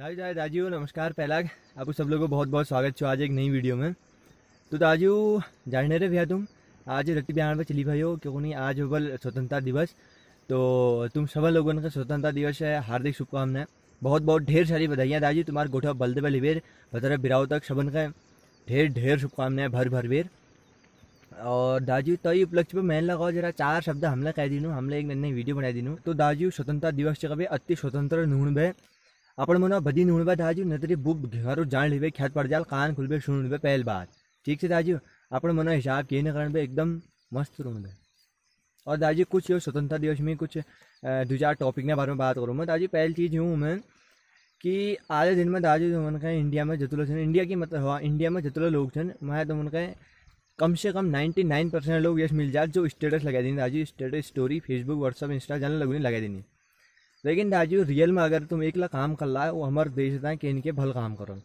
दाजू दादा दाजू नमस्कार पहला आपको सब लोगों को बहुत बहुत स्वागत छो आज एक नई वीडियो में तो दाजू जानने रहे भैया तुम आज रट्टी बिहार पर चली भाई हो क्योंकि आज होबल स्वतंत्रता दिवस तो तुम सब लोगों का स्वतंत्रता दिवस है हार्दिक शुभकामनाएं बहुत बहुत ढेर सारी बधाइयाँ दादी तुम्हारे गोठा बलदेव लिबेर बतरा बिराव तक सबन का ढेर ढेर शुभकामनाएं भर भर बेर और दाजी तई तो उपलक्ष्य पर मैं लगाओ जरा चार शब्द हमला कह दिनू हमने एक नई वीडियो बनाई दिनू तो दाजी स्वतंत्रता दिवस से कभी अति स्वतंत्र नूण भे अपन मना बदी हुणबा दाजू तरी बुब घर जान ले ख्यात पड़ जाल कान खुल बे सुन पहल बात ठीक से दाजू अपन मनो हिसाब के न कारण एकदम मस्त रूम बे और दाजी कुछ यो स्वतंत्रता दिवस में कुछ चार टॉपिक ने बारे में बात करूँ मैं दाजी पहली चीज़ हूँ मैं कि आधे दिन में दाजू तो मनका इंडिया में जतुलो छन इंडिया की मतलब हुआ हाँ, इंडिया में जतुलो लोग छन मैं तो मनका कम से कम नाइन्टी नाइन परसेंट लोग यश मिल जाए जो स्टेटस लगा देने दाजी status story Facebook WhatsApp Insta जाने लगने लगा देनी लेकिन राजू रियल में अगर तुम एक ला काम कर ला है वो हमारे देश है कि के भल काम करो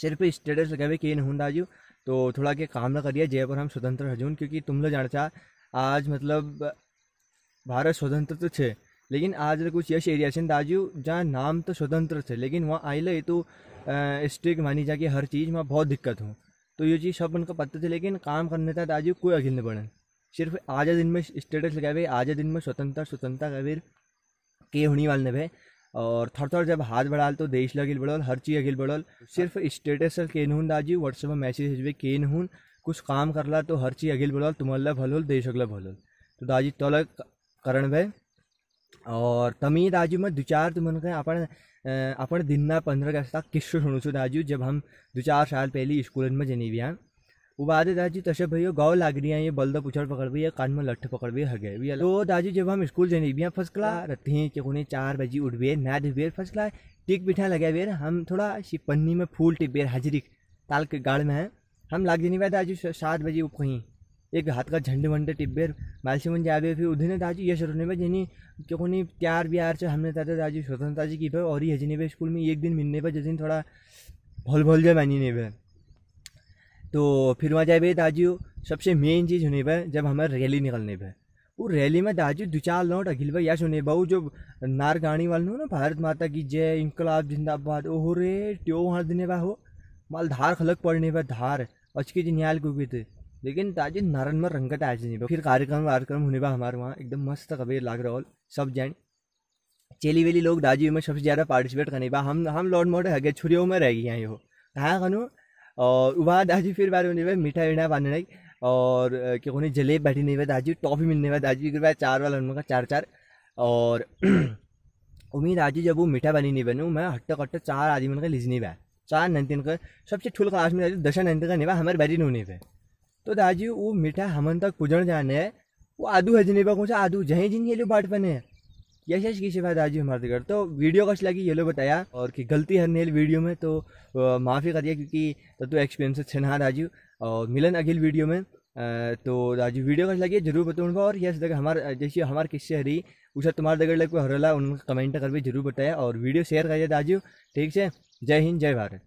सिर्फ स्टेटस लगावे केन नहीं राजू तो थोड़ा के काम ना करिए जयपुर हम स्वतंत्र हजून क्योंकि तुम लोग जाना चाह आज मतलब भारत स्वतंत्र तो छे लेकिन आज कुछ यश एरिया से राजू जहाँ नाम तो स्वतंत्र थे लेकिन वहाँ आई ले तो स्ट्रिक मानी जा कि हर चीज़ में बहुत दिक्कत हूँ तो ये चीज़ सब उनका पता थे लेकिन काम करने था राजू कोई अखिल नहीं बने सिर्फ आज दिन में स्टेटस लगावे आज दिन में स्वतंत्रता स्वतंत्रता का के होनी वाले बे और थर थर जब हाथ बढ़ाल तो देश लगे बढ़ल हर चीज़ अगिल बढ़ल सिर्फ स्टेटस के नून दाजी व्हाट्सएप में मैसेज भेजबे के नून कुछ काम करला तो हर चीज़ अगिल बढ़ल तुम्हारा भल देश अगला भल तो दाजी अलग तो करण भाई और तमी दाजू में दो चार तुम तो अपन अपन दिन ना पंद्रह अगस्त तक किस्सो सुनू दाजू जब हम दो चार साल पहले स्कूल में जनी भी बाद दादाजी तशे भैया गाँव लाग रही है ये बल्दा पुछड़ पकड़ भी है कान में लठ पकड़ भी हगे भी तो दादी जब हम स्कूल जाने भी फर्स्ट क्लास रहते हैं कि उन्हें चार बजे उठ भी ना धुबे फर्स्ट क्लास टिक बिठा लगे बेर हम थोड़ा सी पन्नी में फूल टिक बेर हाजिरी ताल के गाड़ में है हम लाग जाने भाई दादी सात बजे उप कहीं एक हाथ का झंडे वंडे टिब्बेर मालसी मन जावे फिर उधर ने दादी ये शरण में जिनी क्यों नहीं प्यार व्यार से हमने दादा दादी स्वतंत्रता जी की पे और ही हजनी पे स्कूल में एक दिन मिलने पर जिस दिन थोड़ा भोल भल जाए मानी नहीं पे तो फिर वहाँ जाए दाजी सबसे मेन चीज़ होने पर जब हमारे रैली निकलने पर वो रैली में दाजी दो चार लौट अखिल भाई यश होने बहू जो नार गाड़ी वाले हो ना भारत माता की जय इनकलाब जिंदाबाद ओहो रे ट्यो हर देने बा हो माल धार खलक पड़ने पर धार अचकी जी न्याल को थे लेकिन दाजी नारन में रंगत आज नहीं फिर कार्यक्रम वार्यक्रम होने पर हमारे वहाँ एकदम मस्त कबीर लाग रहा सब जैन चेली वेली लोग दाजी में सबसे ज़्यादा पार्टिसिपेट करने बा हम हम लॉर्ड मोट हगे छुरियों में रह गए हैं यो कहा और वहाँ दाजी फिर बार में मीठा वीठा बांधने और क्या कहने जलेब बैठी नहीं हुआ दाजी टॉफी मिलने वाला दाजी फिर चार वाला उनका चार चार और उम्मीद आजी जब वो मीठा बनी नहीं बनू मैं हट्टा कट्टा चार आदमी उनका नहीं बा चार नंतिन का सबसे ठुल क्लास में दशा नंतिन का निभा हमारे बैरी नहीं पे तो दाजी वो मीठा हमन तक पूजन जाने वो आदू हजने बा कौन सा आदू जहीं जिन ये लो बाट बने यश की शिफायत आज हमारे घर तो वीडियो कैसी लगी ये लोग बताया और कि गलती हर नील वीडियो में तो माफ़ी करिए क्योंकि तो, तू एक्सपीरियंस छनहा दाजू और मिलन अगिल वीडियो में तो राजू वीडियो कैसे लगी जरूर बताऊँगा और यस दग हमारे जैसे हमारे किस्से हरी उसे तुम्हारे दगड़ लगे हरला उनका कमेंट कर भी जरूर बताया और वीडियो शेयर करिए दाजू ठीक है जय हिंद जय भारत